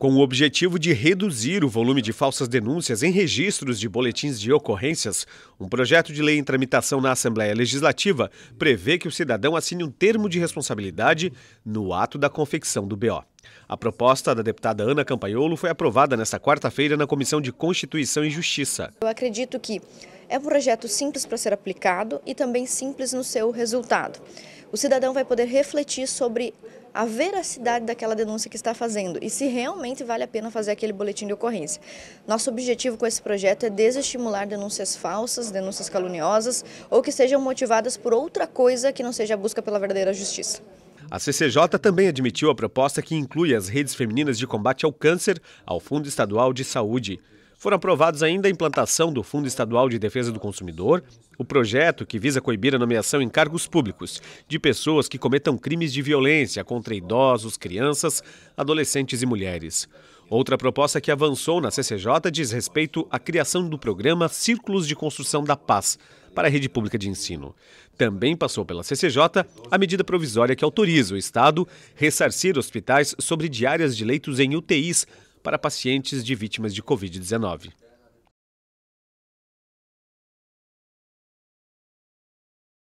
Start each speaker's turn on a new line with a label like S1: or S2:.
S1: Com o objetivo de reduzir o volume de falsas denúncias em registros de boletins de ocorrências, um projeto de lei em tramitação na Assembleia Legislativa prevê que o cidadão assine um termo de responsabilidade no ato da confecção do BO. A proposta da deputada Ana Campaiolo foi aprovada nesta quarta-feira na Comissão de Constituição e Justiça.
S2: Eu acredito que é um projeto simples para ser aplicado e também simples no seu resultado. O cidadão vai poder refletir sobre a veracidade daquela denúncia que está fazendo e se realmente vale a pena fazer aquele boletim de ocorrência. Nosso objetivo com esse projeto é desestimular denúncias falsas, denúncias caluniosas ou que sejam motivadas por outra coisa que não seja a busca pela verdadeira justiça.
S1: A CCJ também admitiu a proposta que inclui as redes femininas de combate ao câncer ao Fundo Estadual de Saúde. Foram aprovados ainda a implantação do Fundo Estadual de Defesa do Consumidor, o projeto que visa coibir a nomeação em cargos públicos de pessoas que cometam crimes de violência contra idosos, crianças, adolescentes e mulheres. Outra proposta que avançou na CCJ diz respeito à criação do programa Círculos de Construção da Paz para a rede pública de ensino. Também passou pela CCJ a medida provisória que autoriza o Estado ressarcir hospitais sobre diárias de leitos em UTIs para pacientes de vítimas de Covid-19.